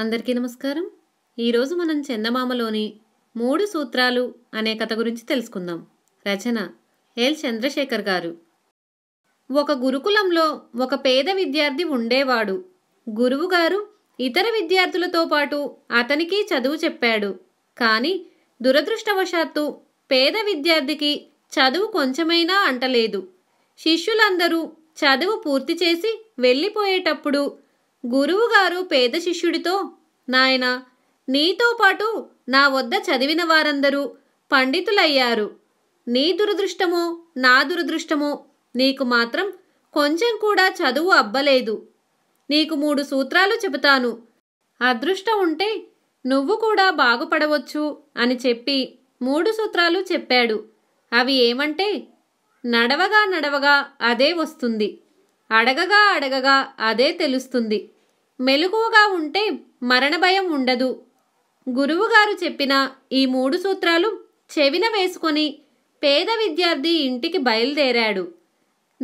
అందరికీ నమస్కారం ఈరోజు మనం చందమామలోని మూడు సూత్రాలు అనే కథ గురించి తెలుసుకుందాం రచన ఎల్ చంద్రశేఖర్ గారు ఒక గురుకులంలో ఒక పేద విద్యార్థి ఉండేవాడు గురువుగారు ఇతర విద్యార్థులతో పాటు అతనికి చదువు చెప్పాడు కానీ దురదృష్టవశాత్తు పేద విద్యార్థికి చదువు కొంచెమైనా అంటలేదు శిష్యులందరూ చదువు పూర్తి చేసి వెళ్ళిపోయేటప్పుడు గురువుగారు పేద శిష్యుడితో నాయన నీతో పాటు నా వద్ద చదివిన వారందరూ పండితులయ్యారు నీ దురదృష్టమో నా దురదృష్టమో నీకు మాత్రం కొంచెం కూడా చదువు అబ్బలేదు నీకు మూడు సూత్రాలు చెబుతాను అదృష్టం ఉంటే నువ్వు కూడా బాగుపడవచ్చు అని చెప్పి మూడు సూత్రాలు చెప్పాడు అవి ఏమంటే నడవగా నడవగా అదే వస్తుంది అడగగా అడగగా అదే తెలుస్తుంది మెలకువగా ఉంటే మరణ భయం ఉండదు గురువుగారు చెప్పిన ఈ మూడు సూత్రాలు చెవిన వేసుకొని పేద విద్యార్థి ఇంటికి బయలుదేరాడు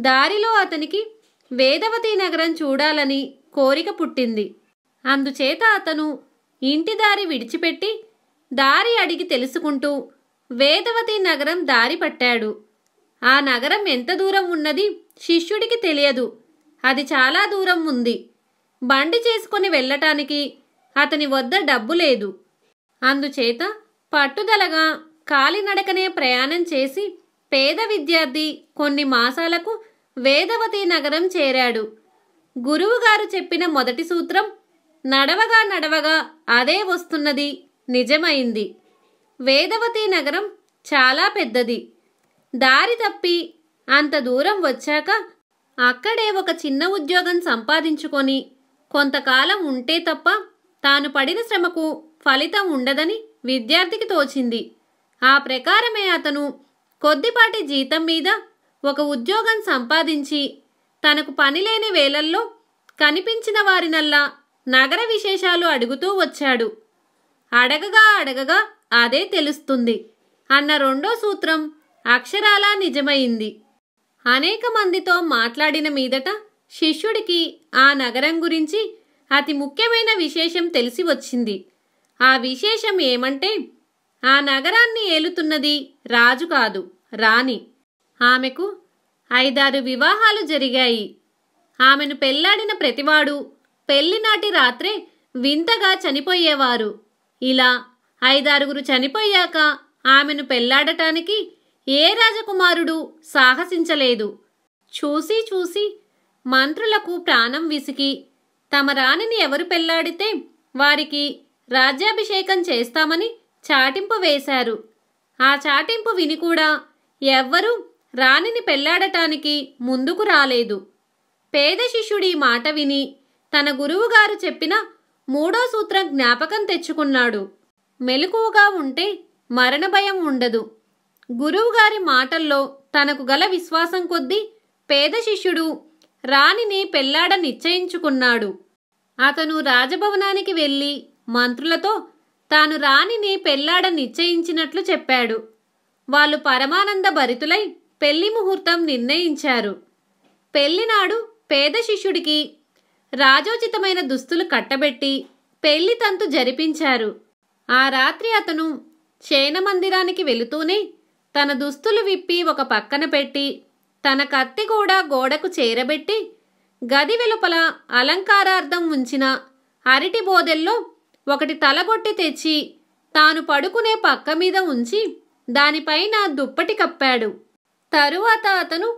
దారిలో అతనికి వేదవతి నగరం చూడాలని కోరిక పుట్టింది అందుచేత అతను ఇంటి దారి విడిచిపెట్టి దారి అడిగి తెలుసుకుంటూ వేదవతి నగరం దారి పట్టాడు ఆ నగరం ఎంత దూరం ఉన్నది శిష్యుడికి తెలియదు అది చాలా దూరం ఉంది బండి చేసుకొని వెళ్ళటానికి అతని వద్ద డబ్బు లేదు అందుచేత పట్టుదలగా కాలినడకనే ప్రయాణం చేసి పేద విద్యార్థి కొన్ని మాసాలకు వేదవతి నగరం చేరాడు గురువుగారు చెప్పిన మొదటి సూత్రం నడవగా నడవగా అదే వస్తున్నది నిజమైంది వేదవతి నగరం చాలా పెద్దది దారి తప్పి అంత దూరం వచ్చాక అక్కడే ఒక చిన్న ఉద్యోగం సంపాదించుకొని కొంతకాలం ఉంటే తప్ప తాను పడిన శ్రమకు ఫలితం ఉండదని విద్యార్థికి తోచింది ఆ ప్రకారమే అతను కొద్దిపాటి జీతం మీద ఒక ఉద్యోగం సంపాదించి తనకు పనిలేని వేళల్లో కనిపించిన వారినల్లా నగర విశేషాలు అడుగుతూ వచ్చాడు అడగగా అడగగా అదే తెలుస్తుంది అన్న రెండో సూత్రం అక్షరాలా నిజమైంది అనేక మందితో మాట్లాడిన మీదట శిష్యుడికి ఆ నగరం గురించి అతి ముఖ్యమైన విశేషం తెలిసి వచ్చింది ఆ విశేషం ఏమంటే ఆ నగరాన్ని ఏలుతున్నది రాజు కాదు రాణి ఆమెకు ఐదారు వివాహాలు జరిగాయి ఆమెను పెళ్లాడిన ప్రతివాడు పెళ్లినాటి రాత్రే వింతగా చనిపోయేవారు ఇలా ఐదారుగురు చనిపోయాక ఆమెను పెళ్లాడటానికి ఏ రాజకుమారుడు సాహసించలేదు చూసి చూసి మంత్రులకు ప్రాణం విసికి తమ రాణిని ఎవరు పెళ్లాడితే వారికి రాజ్యాభిషేకం చేస్తామని చాటింపు వేశారు ఆ చాటింపు విని కూడా ఎవ్వరూ రాణిని పెళ్లాడటానికి ముందుకు రాలేదు పేద శిష్యుడి మాట విని తన గురువుగారు చెప్పిన మూడో సూత్రం జ్ఞాపకం తెచ్చుకున్నాడు మెలకువగా ఉంటే మరణ భయం ఉండదు గురువుగారి మాటల్లో తనకు గల విశ్వాసం కొద్దీ పేద శిష్యుడు రాణిని పెళ్లాడ నిశ్చయించుకున్నాడు అతను రాజభవనానికి వెళ్ళి మంత్రులతో తాను రాణిని పెళ్లాడ నిశ్చయించినట్లు చెప్పాడు వాళ్ళు పరమానంద భరితులై పెళ్లి ముహూర్తం నిర్ణయించారు పెళ్లినాడు పేద శిష్యుడికి రాజోచితమైన దుస్తులు కట్టబెట్టి పెళ్లి తంతు జరిపించారు ఆ రాత్రి అతను శయన మందిరానికి వెళుతూనే తన దుస్తులు విప్పి ఒక పక్కన పెట్టి తన కత్తి కూడా గోడకు చేరబెట్టి గది వెలుపల అలంకారార్థం ఉంచిన అరటి బోదెల్లో ఒకటి తలగొట్టి తెచ్చి తాను పడుకునే పక్క మీద ఉంచి దానిపైన దుప్పటి కప్పాడు తరువాత అతను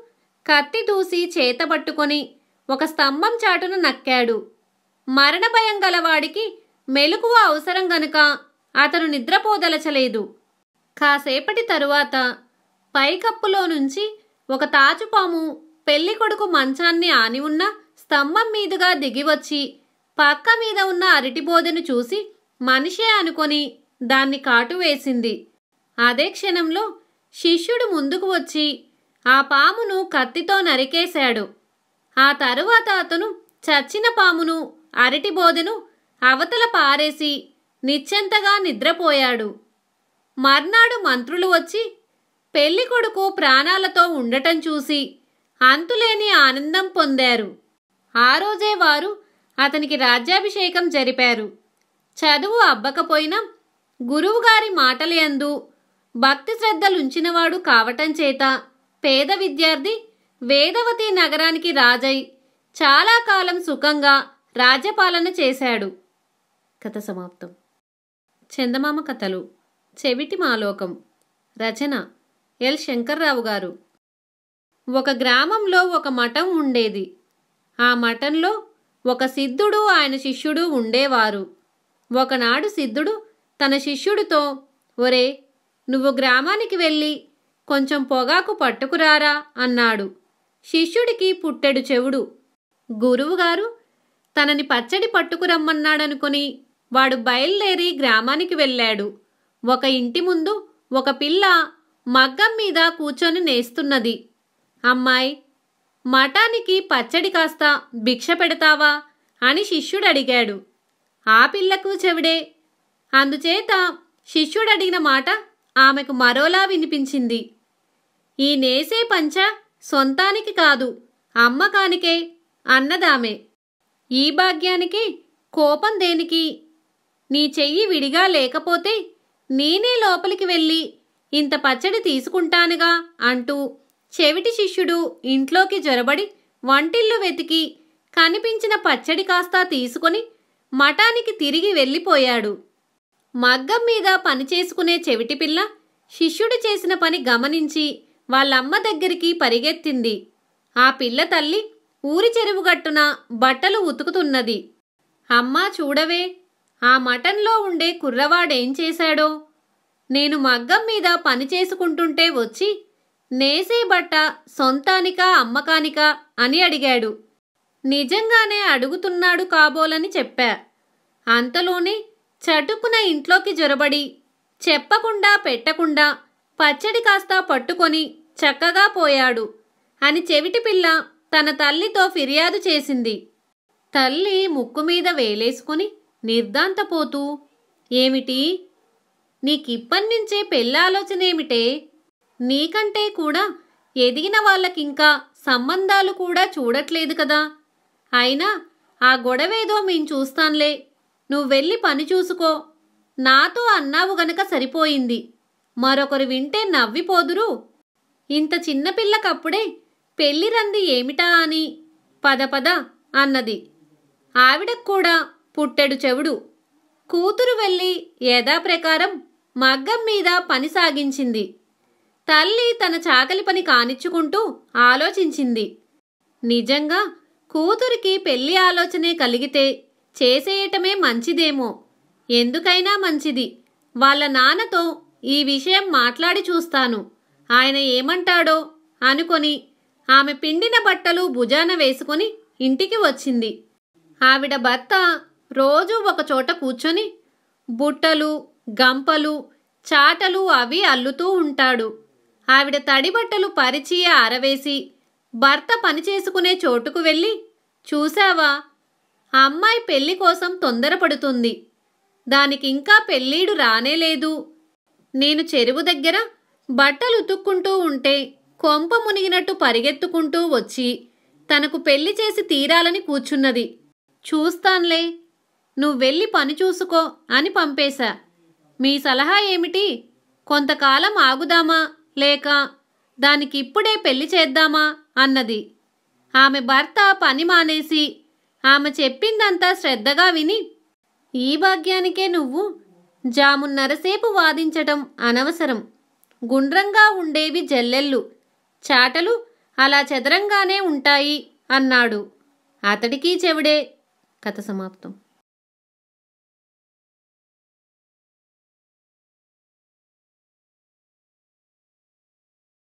కత్తి దూసి చేతబట్టుకొని ఒక స్తంభం చాటును నక్కాడు మరణ భయం గలవాడికి మెలకువ అవసరం గనుక అతను నిద్రపోదలచలేదు కాసేపటి తరువాత పైకప్పులో నుంచి ఒక తాజుపాము కొడుకు మంచాన్ని ఆని ఉన్న స్తంభం మీదుగా దిగివచ్చి పక్క మీద ఉన్న అరటిబోదెను చూసి మనిషే అనుకొని దాన్ని కాటువేసింది అదే క్షణంలో శిష్యుడు ముందుకు వచ్చి ఆ పామును కత్తితో నరికేశాడు ఆ తరువాత అతను చచ్చిన పామును అరటిబోదెను అవతల పారేసి నిశ్చంతగా నిద్రపోయాడు మర్నాడు మంత్రులు వచ్చి కొడుకు ప్రాణాలతో ఉండటం చూసి అంతులేని ఆనందం పొందారు ఆ రోజే వారు అతనికి రాజ్యాభిషేకం జరిపారు చదువు అబ్బకపోయినా గురువుగారి మాటలయందు భక్తి శ్రద్ధలుంచినవాడు కావటం చేత పేద విద్యార్థి వేదవతి నగరానికి రాజై చాలా కాలం సుఖంగా రాజ్యపాలన చేశాడు కథ సమాప్తం చందమామ కథలు చెవిటి మాలోకం రచన ఎల్ శంకర్రావు గారు ఒక గ్రామంలో ఒక మఠం ఉండేది ఆ మఠంలో ఒక సిద్ధుడు ఆయన శిష్యుడు ఉండేవారు ఒకనాడు సిద్ధుడు తన శిష్యుడితో ఒరే నువ్వు గ్రామానికి వెళ్ళి కొంచెం పొగాకు పట్టుకురారా అన్నాడు శిష్యుడికి పుట్టెడు చెవుడు గురువుగారు తనని పచ్చడి పట్టుకురమ్మన్నాడనుకుని వాడు బయలుదేరి గ్రామానికి వెళ్ళాడు ఒక ఇంటి ముందు ఒక పిల్ల మగ్గం మీద కూర్చొని నేస్తున్నది అమ్మాయి మఠానికి పచ్చడి కాస్త భిక్ష పెడతావా అని శిష్యుడు అడిగాడు ఆ పిల్లకు చెవిడే అందుచేత శిష్యుడు అడిగిన మాట ఆమెకు మరోలా వినిపించింది ఈ నేసే పంచ సొంతానికి కాదు అమ్మకానికే అన్నదామే ఈ భాగ్యానికి కోపం దేనికి నీ చెయ్యి విడిగా లేకపోతే నేనే లోపలికి వెళ్ళి ఇంత పచ్చడి తీసుకుంటానుగా అంటూ చెవిటి శిష్యుడు ఇంట్లోకి జొరబడి వంటిల్లు వెతికి కనిపించిన పచ్చడి కాస్తా తీసుకుని మఠానికి తిరిగి వెళ్ళిపోయాడు మగ్గం మీద పనిచేసుకునే చెవిటి పిల్ల శిష్యుడు చేసిన పని గమనించి వాళ్ళమ్మ దగ్గరికి పరిగెత్తింది ఆ పిల్ల తల్లి ఊరి చెరువుగట్టున బట్టలు ఉతుకుతున్నది అమ్మా చూడవే ఆ మటన్లో ఉండే కుర్రవాడేం చేశాడో నేను మగ్గం మీద పని చేసుకుంటుంటే వచ్చి నేసే బట్ట సొంతానికా అమ్మకానికా అని అడిగాడు నిజంగానే అడుగుతున్నాడు కాబోలని చెప్పా అంతలోనే చటుకున ఇంట్లోకి జొరబడి చెప్పకుండా పెట్టకుండా పచ్చడి కాస్త పట్టుకొని చక్కగా పోయాడు అని చెవిటి పిల్ల తన తల్లితో ఫిర్యాదు చేసింది తల్లి ముక్కు మీద వేలేసుకుని నిర్దాంతపోతూ ఏమిటి నీకిప్పటినుంచే పెళ్ళాలోచనేమిటే నీకంటే కూడా ఎదిగిన వాళ్ళకింకా సంబంధాలు కూడా చూడట్లేదు కదా అయినా ఆ గొడవేదో మేం చూస్తాన్లే నువ్వెళ్ళి పని చూసుకో నాతో అన్నావు గనక సరిపోయింది మరొకరు వింటే నవ్విపోదురు ఇంత చిన్నపిల్లకప్పుడే పెళ్లి ఏమిటా అని పద పద అన్నది ఆవిడకు కూడా పుట్టెడు చెవుడు కూతురు వెళ్ళి యథాప్రకారం మగ్గం మీద పని సాగించింది తల్లి తన చాకలి పని కానిచ్చుకుంటూ ఆలోచించింది నిజంగా కూతురికి పెళ్లి ఆలోచనే కలిగితే చేసేయటమే మంచిదేమో ఎందుకైనా మంచిది వాళ్ళ నాన్నతో ఈ విషయం మాట్లాడి చూస్తాను ఆయన ఏమంటాడో అనుకొని ఆమె పిండిన బట్టలు భుజాన వేసుకుని ఇంటికి వచ్చింది ఆవిడ భర్త రోజు ఒకచోట కూర్చొని బుట్టలు గంపలు చాటలు అవి అల్లుతూ ఉంటాడు ఆవిడ తడిబట్టలు పరిచి ఆరవేసి భర్త పనిచేసుకునే చోటుకు వెళ్ళి చూశావా అమ్మాయి పెళ్లి కోసం తొందరపడుతుంది దానికింకా పెళ్ళీడు రానేలేదు నేను చెరువు దగ్గర బట్టలు ఉతుక్కుంటూ ఉంటే కొంప మునిగినట్టు పరిగెత్తుకుంటూ వచ్చి తనకు పెళ్లి చేసి తీరాలని కూర్చున్నది చూస్తాన్లే నువ్వు వెళ్ళి పని చూసుకో అని పంపేశా మీ సలహా ఏమిటి కొంతకాలం ఆగుదామా లేక దానికిప్పుడే పెళ్లి చేద్దామా అన్నది ఆమె భర్త పని మానేసి ఆమె చెప్పిందంతా శ్రద్ధగా విని ఈ భాగ్యానికే నువ్వు జామున్నరసేపు వాదించటం అనవసరం గుండ్రంగా ఉండేవి జల్లెళ్ళు చాటలు అలా చదరంగానే ఉంటాయి అన్నాడు అతడికీ చెవిడే కథ సమాప్తం